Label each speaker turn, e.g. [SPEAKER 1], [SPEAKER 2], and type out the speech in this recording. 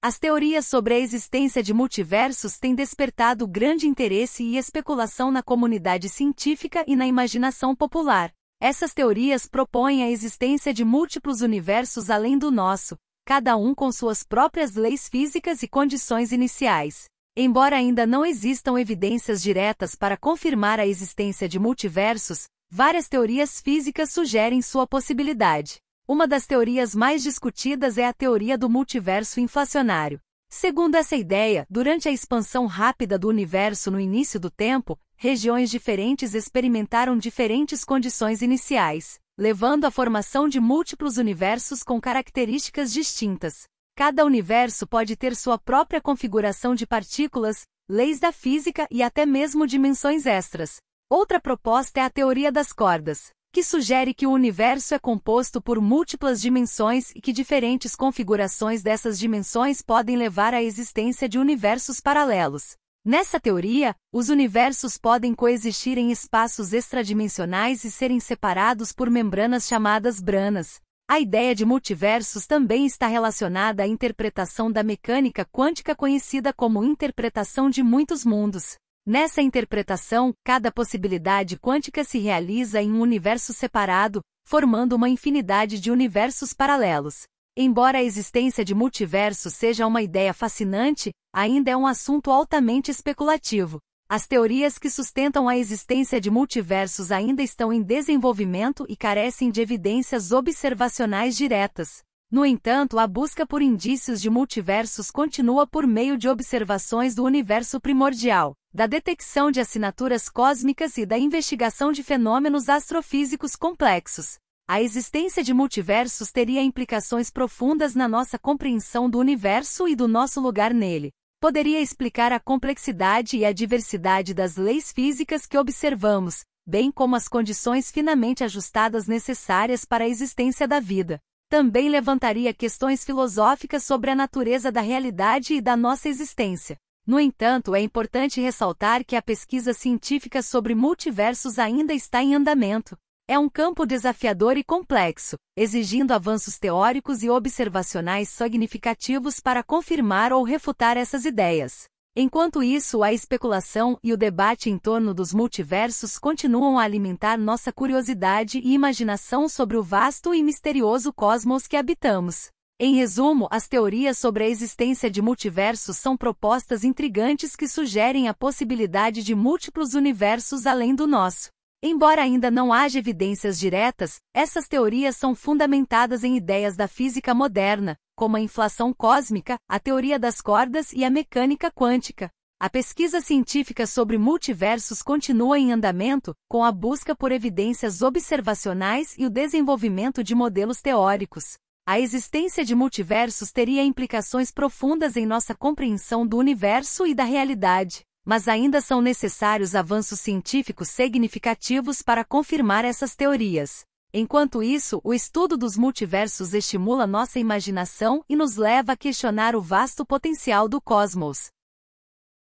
[SPEAKER 1] As teorias sobre a existência de multiversos têm despertado grande interesse e especulação na comunidade científica e na imaginação popular. Essas teorias propõem a existência de múltiplos universos além do nosso, cada um com suas próprias leis físicas e condições iniciais. Embora ainda não existam evidências diretas para confirmar a existência de multiversos, várias teorias físicas sugerem sua possibilidade. Uma das teorias mais discutidas é a teoria do multiverso inflacionário. Segundo essa ideia, durante a expansão rápida do universo no início do tempo, regiões diferentes experimentaram diferentes condições iniciais, levando à formação de múltiplos universos com características distintas. Cada universo pode ter sua própria configuração de partículas, leis da física e até mesmo dimensões extras. Outra proposta é a teoria das cordas que sugere que o universo é composto por múltiplas dimensões e que diferentes configurações dessas dimensões podem levar à existência de universos paralelos. Nessa teoria, os universos podem coexistir em espaços extradimensionais e serem separados por membranas chamadas branas. A ideia de multiversos também está relacionada à interpretação da mecânica quântica conhecida como interpretação de muitos mundos. Nessa interpretação, cada possibilidade quântica se realiza em um universo separado, formando uma infinidade de universos paralelos. Embora a existência de multiverso seja uma ideia fascinante, ainda é um assunto altamente especulativo. As teorias que sustentam a existência de multiversos ainda estão em desenvolvimento e carecem de evidências observacionais diretas. No entanto, a busca por indícios de multiversos continua por meio de observações do universo primordial, da detecção de assinaturas cósmicas e da investigação de fenômenos astrofísicos complexos. A existência de multiversos teria implicações profundas na nossa compreensão do universo e do nosso lugar nele. Poderia explicar a complexidade e a diversidade das leis físicas que observamos, bem como as condições finamente ajustadas necessárias para a existência da vida também levantaria questões filosóficas sobre a natureza da realidade e da nossa existência. No entanto, é importante ressaltar que a pesquisa científica sobre multiversos ainda está em andamento. É um campo desafiador e complexo, exigindo avanços teóricos e observacionais significativos para confirmar ou refutar essas ideias. Enquanto isso, a especulação e o debate em torno dos multiversos continuam a alimentar nossa curiosidade e imaginação sobre o vasto e misterioso cosmos que habitamos. Em resumo, as teorias sobre a existência de multiversos são propostas intrigantes que sugerem a possibilidade de múltiplos universos além do nosso. Embora ainda não haja evidências diretas, essas teorias são fundamentadas em ideias da física moderna, como a inflação cósmica, a teoria das cordas e a mecânica quântica. A pesquisa científica sobre multiversos continua em andamento, com a busca por evidências observacionais e o desenvolvimento de modelos teóricos. A existência de multiversos teria implicações profundas em nossa compreensão do universo e da realidade mas ainda são necessários avanços científicos significativos para confirmar essas teorias. Enquanto isso, o estudo dos multiversos estimula nossa imaginação e nos leva a questionar o vasto potencial do cosmos.